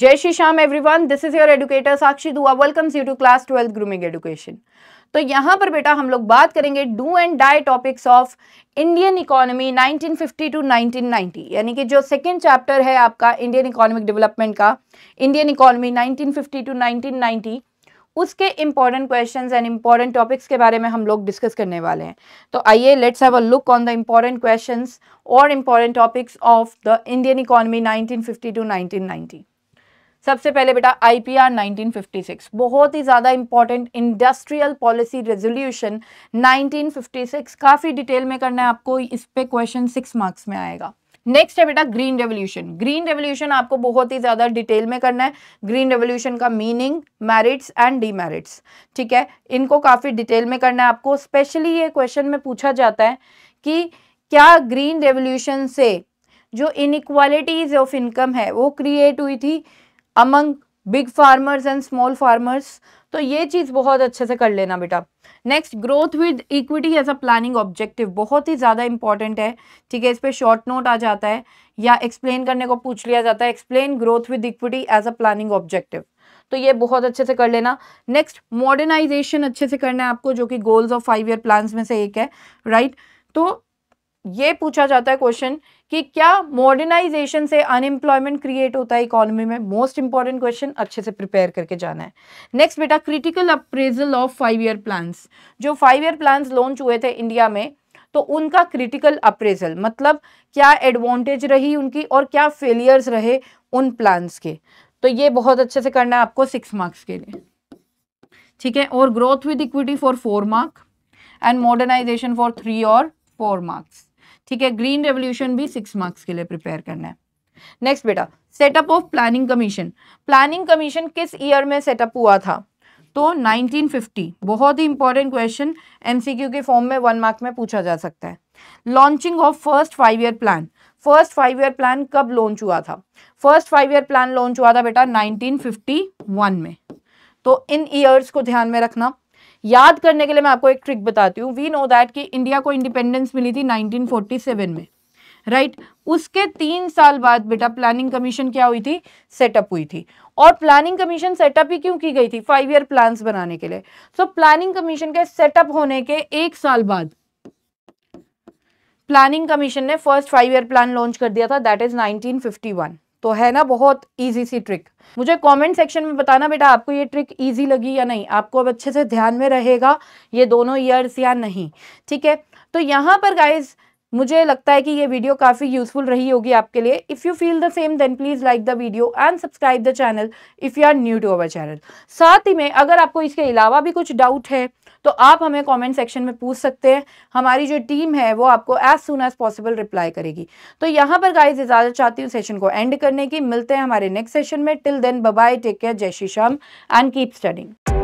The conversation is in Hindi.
जय Shri Shyam everyone this is your educator Sakshi Dua welcome you to class twelfth grooming education तो यहाँ पर बेटा हम लोग बात करेंगे do and die topics of Indian economy 1950 to 1990 यानी कि जो सेकंड चैप्टर है आपका इंडियन इकोनॉमिक डेवलपमेंट का इंडियन इकोनॉमी 1950 टू नाइनटीन उसके important question and important topics के बारे में हम लोग डिस्कस करने वाले हैं तो आइए let's have a look on the important question और important topics of the Indian economy fifty to nineteen सबसे पहले बेटा आईपीआर 1956 बहुत ही ज़्यादा इंपॉर्टेंट इंडस्ट्रियल पॉलिसी रेजोल्यूशन 1956 काफ़ी डिटेल में करना है आपको इस पे क्वेश्चन सिक्स मार्क्स में आएगा नेक्स्ट है बेटा ग्रीन रेवोल्यूशन ग्रीन रेवोल्यूशन आपको बहुत ही ज़्यादा डिटेल में करना है ग्रीन रेवोल्यूशन का मीनिंग मेरिट्स एंड डीमेरिट्स ठीक है इनको काफ़ी डिटेल में करना है आपको स्पेशली ये क्वेश्चन में पूछा जाता है कि क्या ग्रीन रेवोल्यूशन से जो इनक्वालिटीज़ ऑफ इनकम है वो क्रिएट हुई थी among big farmers and small farmers तो ये चीज़ बहुत अच्छे से कर लेना बेटा next growth with equity as a planning objective बहुत ही ज़्यादा इंपॉर्टेंट है ठीक है इस पर शॉर्ट नोट आ जाता है या एक्सप्लेन करने को पूछ लिया जाता है explain growth with equity as a planning objective तो ये बहुत अच्छे से कर लेना नेक्स्ट मॉडर्नाइजेशन अच्छे से करना है आपको जो कि goals of five year plan में से एक है राइट तो ये पूछा जाता है क्वेश्चन कि क्या मॉडर्नाइजेशन से अनएम्प्लॉयमेंट क्रिएट होता है इकोनॉमी में मोस्ट इंपॉर्टेंट क्वेश्चन अच्छे से प्रिपेयर करके जाना है नेक्स्ट बेटा critical appraisal of five year plan जो फाइव ईयर प्लान्स लॉन्च हुए थे इंडिया में तो उनका क्रिटिकल अप्रेजल मतलब क्या एडवांटेज रही उनकी और क्या फेलियर्स रहे उन प्लान्स के तो ये बहुत अच्छे से करना है आपको सिक्स मार्क्स के लिए ठीक है और growth with equity for four mark and modernization for three और फोर मार्क्स ठीक है ग्रीन रेवोल्यूशन भी सिक्स मार्क्स के लिए प्रिपेयर करना है नेक्स्ट बेटा setup of planning commission planning commission किस ईयर में सेटअप हुआ था तो 1950 बहुत ही इंपॉर्टेंट क्वेश्चन एमसीक्यू के फॉर्म में वन मार्क में पूछा जा सकता है launching of first five year plan first five year plan कब लॉन्च हुआ था first five year plan launch हुआ था बेटा 1951 में तो इन ईयर्स को ध्यान में रखना याद करने के लिए मैं आपको एक ट्रिक बताती हूँ वी नो दैट कि इंडिया को इंडिपेंडेंस मिली थी 1947 में राइट right? उसके तीन साल बाद बेटा प्लानिंग कमीशन क्या हुई थी सेटअप हुई थी और प्लानिंग कमीशन सेटअप ही क्यों की गई थी फाइव ईयर प्लान बनाने के लिए सो प्लानिंग कमीशन के सेटअप होने के एक साल बाद प्लानिंग कमीशन ने first five year plan launch कर दिया था दैट इज 1951 तो है ना बहुत ईजी सी ट्रिक मुझे कमेंट सेक्शन में बताना बेटा आपको ये ट्रिक इजी लगी या नहीं आपको अब अच्छे से ध्यान में रहेगा ये दोनों ईयर्स या नहीं ठीक है तो यहाँ पर गाइज मुझे लगता है कि ये वीडियो काफ़ी यूजफुल रही होगी आपके लिए if you feel the same then please like the video and subscribe the channel if you are new to our channel साथ ही में अगर आपको इसके अलावा भी कुछ डाउट है तो आप हमें कमेंट सेक्शन में पूछ सकते हैं हमारी जो टीम है वो आपको as soon as possible reply करेगी तो यहाँ पर गाइज इजाज़त चाहती हूँ सेशन को एंड करने की मिलते हैं हमारे नेक्स्ट सेशन में till then bye bye take care जय Shri Shyam and keep studying